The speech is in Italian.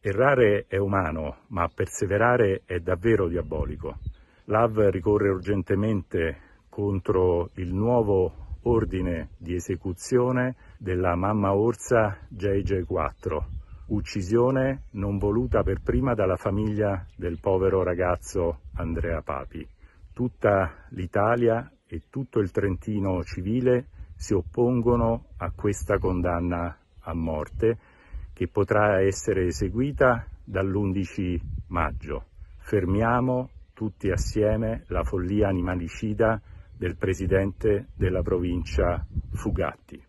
Errare è umano, ma perseverare è davvero diabolico. L'AV ricorre urgentemente contro il nuovo ordine di esecuzione della mamma orsa JJ4, uccisione non voluta per prima dalla famiglia del povero ragazzo Andrea Papi. Tutta l'Italia e tutto il Trentino civile si oppongono a questa condanna a morte che potrà essere eseguita dall'11 maggio. Fermiamo tutti assieme la follia animalicida del presidente della provincia Fugatti.